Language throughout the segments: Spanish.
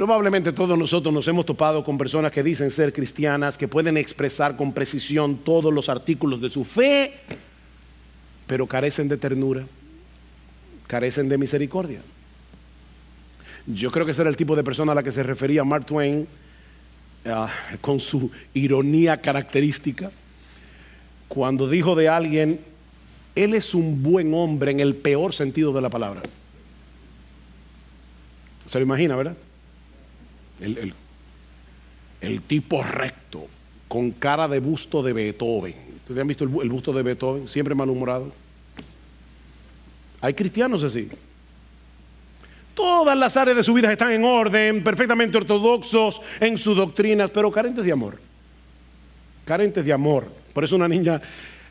Probablemente todos nosotros nos hemos topado con personas que dicen ser cristianas, que pueden expresar con precisión todos los artículos de su fe, pero carecen de ternura, carecen de misericordia. Yo creo que ese era el tipo de persona a la que se refería Mark Twain ah, con su ironía característica, cuando dijo de alguien, él es un buen hombre en el peor sentido de la palabra. Se lo imagina, ¿verdad? el, el, tipo recto, con cara de busto de Beethoven. ¿Ustedes han visto el, busto de Beethoven? Siempre malhumorado. Hay cristianos así. Todas las áreas de su vida están en orden, perfectamente ortodoxos en sus doctrinas, pero carentes de amor. Carentes de amor. Por eso una niña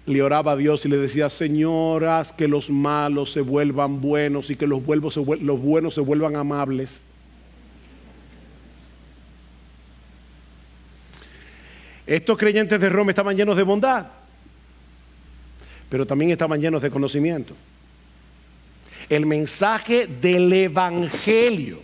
le oraba a Dios y le decía, señoras, que los malos se vuelvan buenos y que los buenos se vuelvan amables. Estos creyentes de Roma estaban llenos de bondad, pero también estaban llenos de conocimiento. El mensaje del Evangelio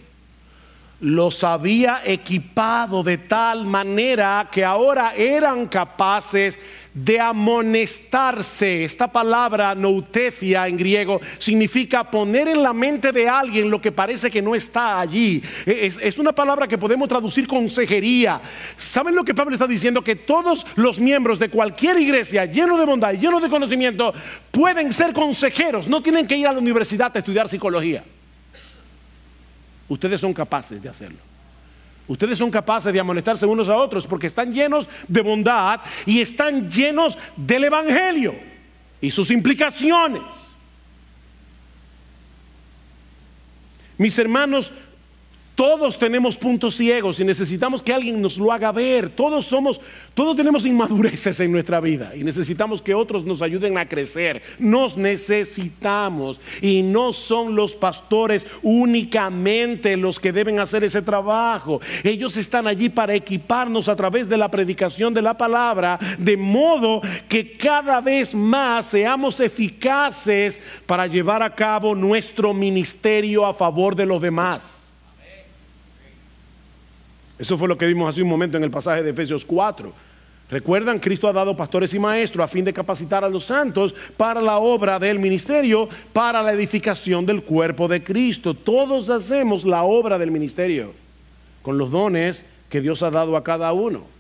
los había equipado de tal manera que ahora eran capaces de amonestarse. Esta palabra noutefia en griego significa poner en la mente de alguien lo que parece que no está allí. E-, es, una palabra que podemos traducir consejería. ¿Saben lo que Pablo está diciendo? Que todos los miembros de cualquier iglesia lleno de bondad y lleno de conocimiento pueden ser consejeros. No tienen que ir a la universidad a estudiar psicología. Ustedes son capaces de hacerlo. Ustedes son capaces de amonestarse unos a otros porque están llenos de bondad y están llenos del Evangelio y sus implicaciones. Mis hermanos, todos tenemos puntos ciegos y necesitamos que alguien nos lo haga ver. Todos somos, todos tenemos inmadureces en nuestra vida y necesitamos que otros nos ayuden a crecer. Nos necesitamos y no son los pastores únicamente los que deben hacer ese trabajo. Ellos están allí para equiparnos a través de la predicación de la palabra, de modo que cada vez más seamos eficaces para llevar a cabo nuestro ministerio a favor de los demás. Eso fue lo que vimos hace un momento en el pasaje de Efesios 4. Recuerdan, Cristo ha dado pastores y maestros a fin de capacitar a los santos para la obra del ministerio, para la edificación del cuerpo de Cristo. Todos hacemos la obra del ministerio con los dones que Dios ha dado a cada uno.